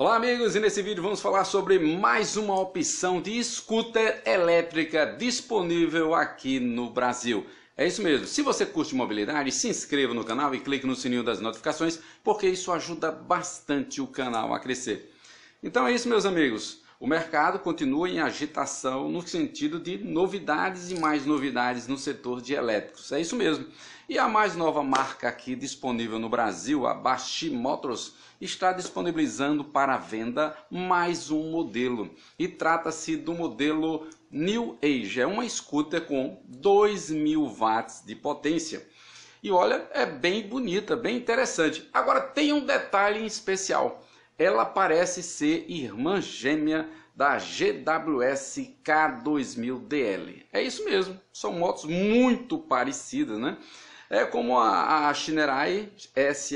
Olá amigos, e nesse vídeo vamos falar sobre mais uma opção de scooter elétrica disponível aqui no Brasil. É isso mesmo, se você curte mobilidade, se inscreva no canal e clique no sininho das notificações, porque isso ajuda bastante o canal a crescer. Então é isso meus amigos, o mercado continua em agitação no sentido de novidades e mais novidades no setor de elétricos. É isso mesmo. E a mais nova marca aqui disponível no Brasil, a Bashi Motors, está disponibilizando para venda mais um modelo. E trata-se do modelo New Age. É uma scooter com 2.000 watts de potência. E olha, é bem bonita, bem interessante. Agora tem um detalhe em especial ela parece ser irmã gêmea da GWS K2000DL. É isso mesmo, são motos muito parecidas, né? É como a, a Shinerai SHES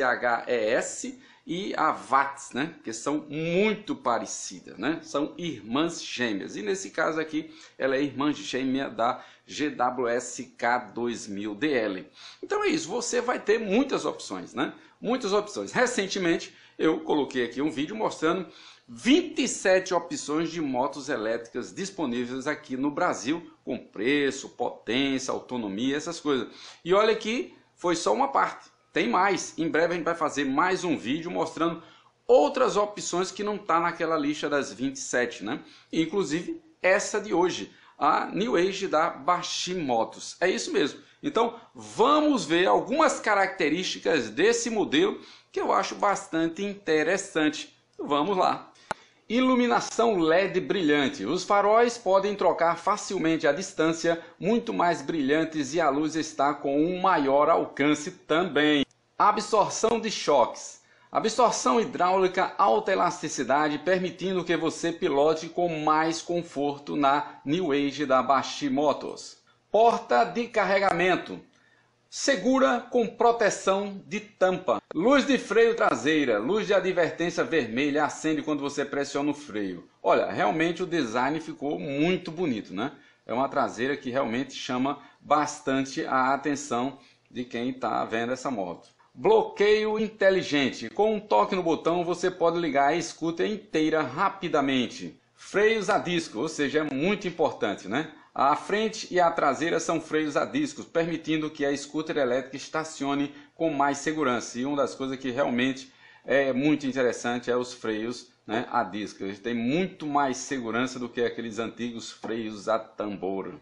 e a VATS, né? Que são muito parecidas, né? São irmãs gêmeas. E nesse caso aqui, ela é irmã gêmea da GWSK2000DL. Então é isso, você vai ter muitas opções, né? Muitas opções. Recentemente, eu coloquei aqui um vídeo mostrando 27 opções de motos elétricas disponíveis aqui no Brasil, com preço, potência, autonomia, essas coisas. E olha que foi só uma parte, tem mais. Em breve a gente vai fazer mais um vídeo mostrando outras opções que não está naquela lista das 27, né? Inclusive essa de hoje, a New Age da Bashi Motos. É isso mesmo. Então, vamos ver algumas características desse modelo que eu acho bastante interessante. Vamos lá. Iluminação LED brilhante. Os faróis podem trocar facilmente a distância, muito mais brilhantes e a luz está com um maior alcance também. Absorção de choques. Absorção hidráulica alta elasticidade, permitindo que você pilote com mais conforto na New Age da Bashi Motors porta de carregamento, segura com proteção de tampa, luz de freio traseira, luz de advertência vermelha acende quando você pressiona o freio. Olha, realmente o design ficou muito bonito, né? É uma traseira que realmente chama bastante a atenção de quem está vendo essa moto. Bloqueio inteligente. Com um toque no botão você pode ligar a scooter inteira rapidamente. Freios a disco, ou seja, é muito importante, né? A frente e a traseira são freios a discos, permitindo que a scooter elétrica estacione com mais segurança. E uma das coisas que realmente é muito interessante é os freios né, a disco. Eles têm muito mais segurança do que aqueles antigos freios a tambor.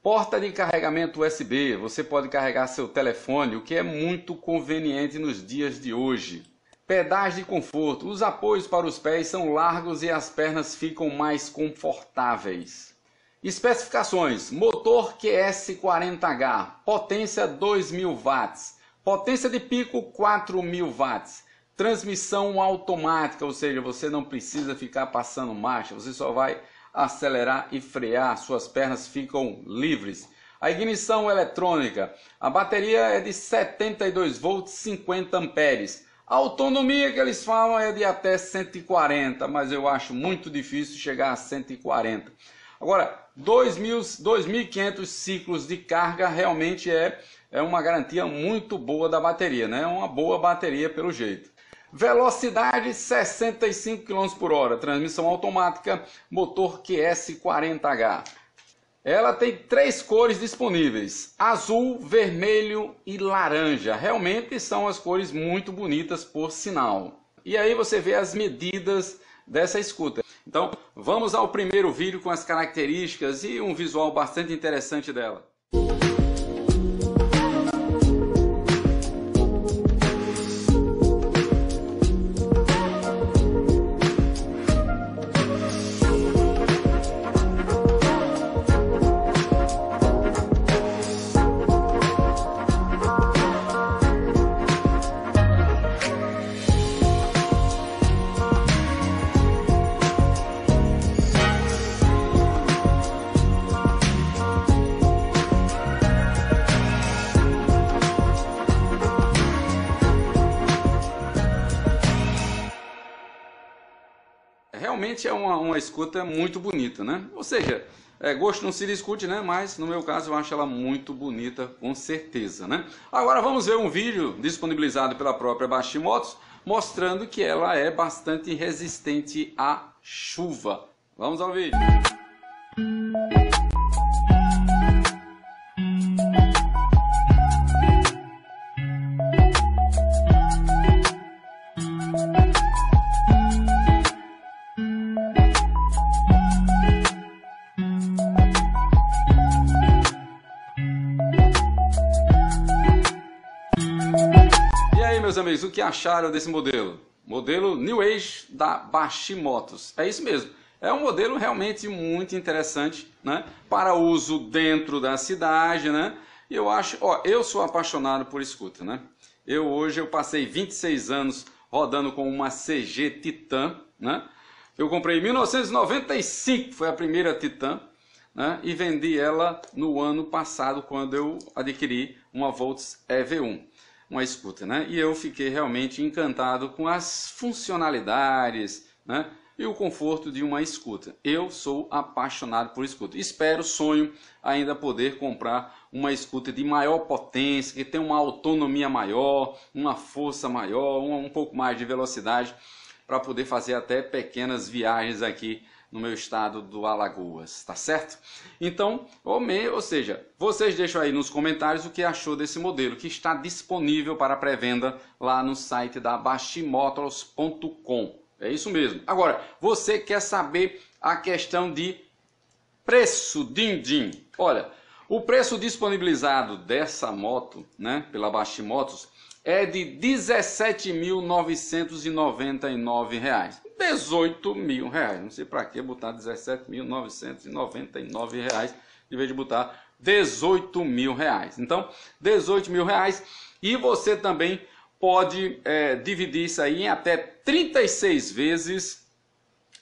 Porta de carregamento USB. Você pode carregar seu telefone, o que é muito conveniente nos dias de hoje. Pedais de conforto. Os apoios para os pés são largos e as pernas ficam mais confortáveis. Especificações: motor QS40H, potência 2000 watts, potência de pico 4000 watts, transmissão automática, ou seja, você não precisa ficar passando marcha, você só vai acelerar e frear, suas pernas ficam livres. A ignição eletrônica, a bateria é de 72 volts, 50 amperes. A autonomia que eles falam é de até 140, mas eu acho muito difícil chegar a 140. Agora, 2.500 ciclos de carga realmente é, é uma garantia muito boa da bateria, né? É Uma boa bateria pelo jeito. Velocidade 65 km por hora, transmissão automática, motor QS40H. Ela tem três cores disponíveis: azul, vermelho e laranja. Realmente são as cores muito bonitas, por sinal. E aí você vê as medidas dessa escuta. Então, vamos ao primeiro vídeo com as características e um visual bastante interessante dela. realmente é uma, uma escuta muito bonita, né? Ou seja, é, gosto não se discute, né? Mas no meu caso eu acho ela muito bonita, com certeza, né? Agora vamos ver um vídeo disponibilizado pela própria Baixi Motos, mostrando que ela é bastante resistente à chuva. Vamos ao vídeo. meus amigos, o que acharam desse modelo? Modelo New Age da Bashi Motos É isso mesmo. É um modelo realmente muito interessante, né? Para uso dentro da cidade, né? E eu acho, ó, eu sou apaixonado por escuta, né? Eu hoje eu passei 26 anos rodando com uma CG Titan, né? Eu comprei em 1995, foi a primeira Titan, né? E vendi ela no ano passado quando eu adquiri uma Volts EV1 uma escuta, né? E eu fiquei realmente encantado com as funcionalidades, né? E o conforto de uma escuta. Eu sou apaixonado por escuta. Espero, sonho ainda poder comprar uma escuta de maior potência, que tem uma autonomia maior, uma força maior, um, um pouco mais de velocidade, para poder fazer até pequenas viagens aqui no meu estado do Alagoas, tá certo? Então, ou, me, ou seja, vocês deixam aí nos comentários o que achou desse modelo, que está disponível para pré-venda lá no site da bastimotors.com. É isso mesmo. Agora, você quer saber a questão de preço din-din. Olha, o preço disponibilizado dessa moto, né, pela Bastimotos, é de R$ 17.999. 18 mil reais. Não sei para que botar 17.999 reais, em vez de botar 18 mil reais. Então, 18 mil reais. E você também pode é, dividir isso aí em até 36 vezes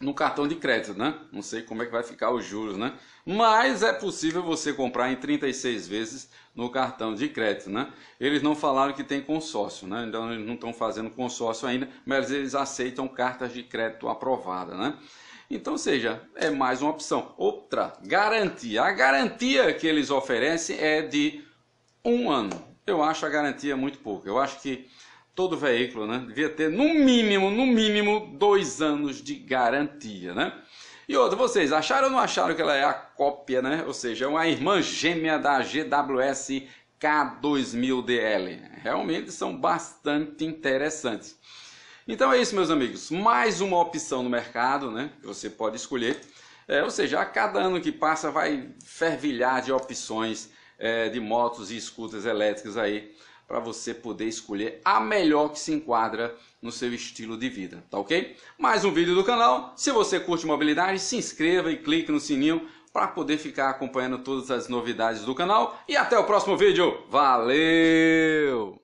no cartão de crédito, né? Não sei como é que vai ficar os juros, né? Mas é possível você comprar em 36 vezes no cartão de crédito, né? Eles não falaram que tem consórcio, né? Então eles não estão fazendo consórcio ainda, mas eles aceitam cartas de crédito aprovada, né? Então, seja, é mais uma opção. Outra, garantia. A garantia que eles oferecem é de um ano. Eu acho a garantia muito pouca. Eu acho que todo veículo, né? Devia ter no mínimo, no mínimo, dois anos de garantia, né? E outra, vocês acharam ou não acharam que ela é a cópia, né? Ou seja, é uma irmã gêmea da GWS K2000DL. Realmente são bastante interessantes. Então é isso, meus amigos. Mais uma opção no mercado, né? Que você pode escolher. É, ou seja, a cada ano que passa vai fervilhar de opções é, de motos e scooters elétricas aí para você poder escolher a melhor que se enquadra no seu estilo de vida, tá ok? Mais um vídeo do canal. Se você curte mobilidade, se inscreva e clique no sininho para poder ficar acompanhando todas as novidades do canal. E até o próximo vídeo. Valeu!